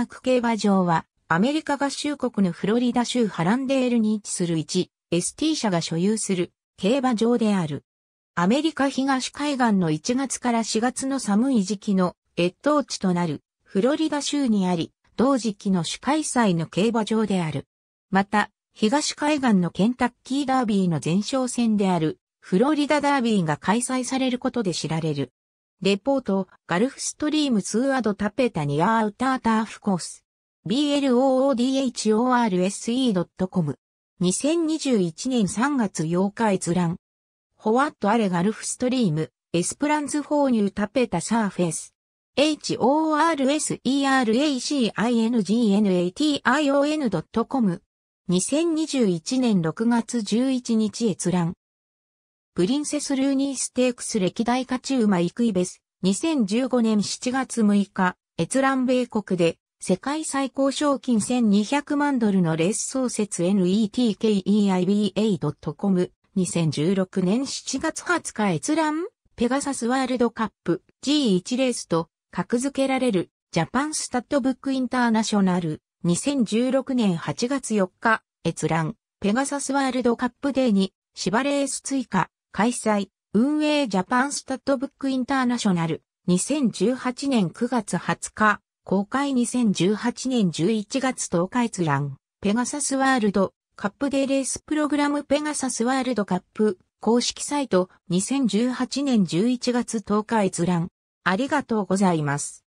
パーク競馬場は、アメリカ合衆国のフロリダ州ハランデールに位置する 1ST 社が所有する競馬場である。アメリカ東海岸の1月から4月の寒い時期の越冬地となるフロリダ州にあり、同時期の主開催の競馬場である。また、東海岸のケンタッキーダービーの前哨戦であるフロリダダービーが開催されることで知られる。レポート、ガルフストリーム2アドタペタニアアウターターフコース。bloodhorse.com。2021年3月8日閲覧。ホワットアレガルフストリーム、エスプランズフォーニュータペタサーフェス。h o r s e r a c i n a t i o n c o m 2021年6月11日閲覧。プリンセス・ルーニーステークス歴代勝ち馬イクイベス、2015年7月6日、閲覧米国で、世界最高賞金1200万ドルのレース創設 netKeiba.com、2016年7月20日閲覧、ペガサスワールドカップ G1 レースと、格付けられる、ジャパンスタッドブックインターナショナル、2016年8月4日、閲覧、ペガサスワールドカップデーに、芝レース追加、開催、運営ジャパンスタッドブックインターナショナル、2018年9月20日、公開2018年11月10日閲覧、ペガサスワールド、カップデーレースプログラムペガサスワールドカップ、公式サイト、2018年11月10日閲覧。ありがとうございます。